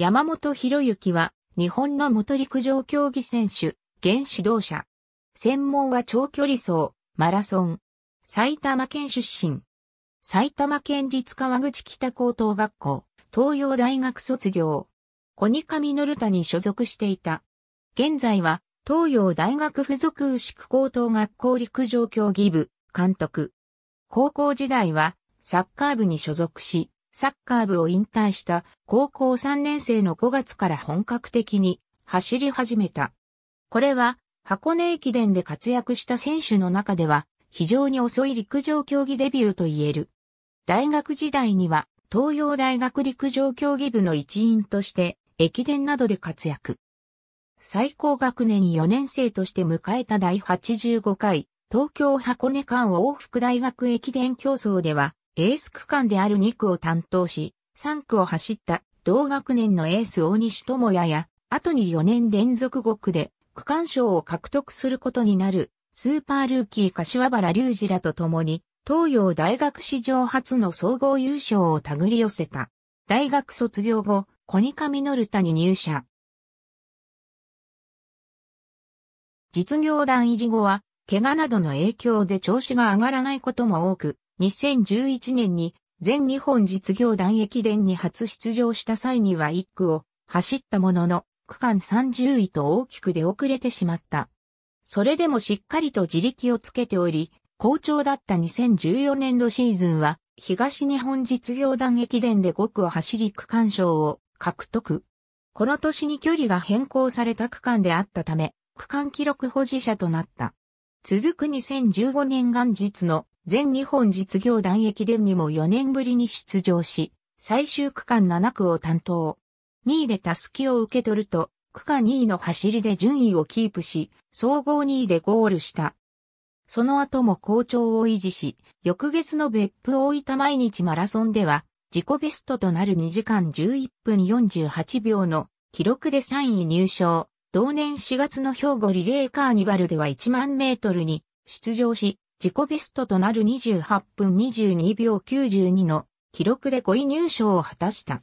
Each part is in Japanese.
山本博之は、日本の元陸上競技選手、現指導者。専門は長距離走、マラソン。埼玉県出身。埼玉県立川口北高等学校、東洋大学卒業。コニカミノルタに所属していた。現在は、東洋大学附属牛久高等学校陸上競技部、監督。高校時代は、サッカー部に所属し、サッカー部を引退した高校3年生の5月から本格的に走り始めた。これは箱根駅伝で活躍した選手の中では非常に遅い陸上競技デビューと言える。大学時代には東洋大学陸上競技部の一員として駅伝などで活躍。最高学年4年生として迎えた第85回東京箱根間往復大学駅伝競争ではエース区間である2区を担当し、3区を走った同学年のエース大西智也や、後に4年連続5区で区間賞を獲得することになる、スーパールーキー柏原隆二らと共に、東洋大学史上初の総合優勝を手繰り寄せた。大学卒業後、コニカミノルタに入社。実業団入り後は、怪我などの影響で調子が上がらないことも多く、2011年に全日本実業団駅伝に初出場した際には1区を走ったものの区間30位と大きく出遅れてしまった。それでもしっかりと自力をつけており、好調だった2014年度シーズンは東日本実業団駅伝で5区を走り区間賞を獲得。この年に距離が変更された区間であったため、区間記録保持者となった。続く2015年元日の全日本実業団駅伝にも4年ぶりに出場し、最終区間7区を担当。2位でタスキを受け取ると、区間2位の走りで順位をキープし、総合2位でゴールした。その後も好調を維持し、翌月の別府大分毎日マラソンでは、自己ベストとなる2時間11分48秒の記録で3位入賞。同年4月の兵庫リレーカーニバルでは1万メートルに出場し、自己ベストとなる28分22秒92の記録で5位入賞を果たした。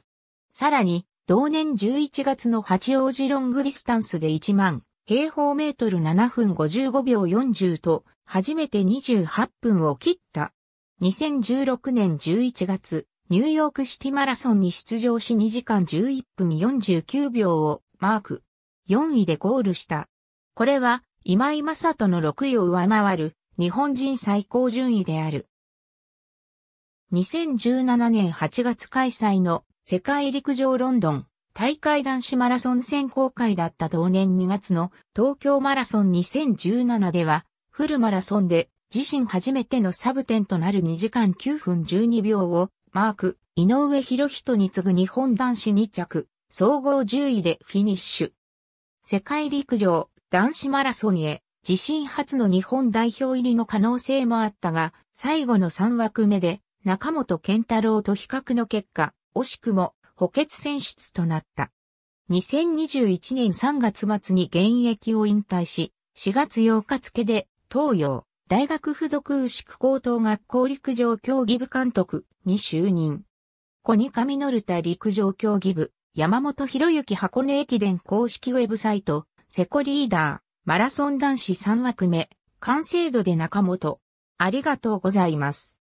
さらに、同年11月の八王子ロングディスタンスで1万平方メートル7分55秒40と、初めて28分を切った。2016年11月、ニューヨークシティマラソンに出場し2時間11分49秒をマーク。4位でゴールした。これは、今井正人の6位を上回る日本人最高順位である。2017年8月開催の世界陸上ロンドン大会男子マラソン選考会だった同年2月の東京マラソン2017ではフルマラソンで自身初めてのサブ点となる2時間9分12秒をマーク、井上博人に次ぐ日本男子2着、総合10位でフィニッシュ。世界陸上男子マラソンへ自身初の日本代表入りの可能性もあったが、最後の3枠目で中本健太郎と比較の結果、惜しくも補欠選出となった。2021年3月末に現役を引退し、4月8日付で東洋大学附属牛久高等学校陸上競技部監督に就任。コニカミノルタ陸上競技部、山本博之箱根駅伝公式ウェブサイト、セコリーダー、マラソン男子3枠目、完成度で中本。ありがとうございます。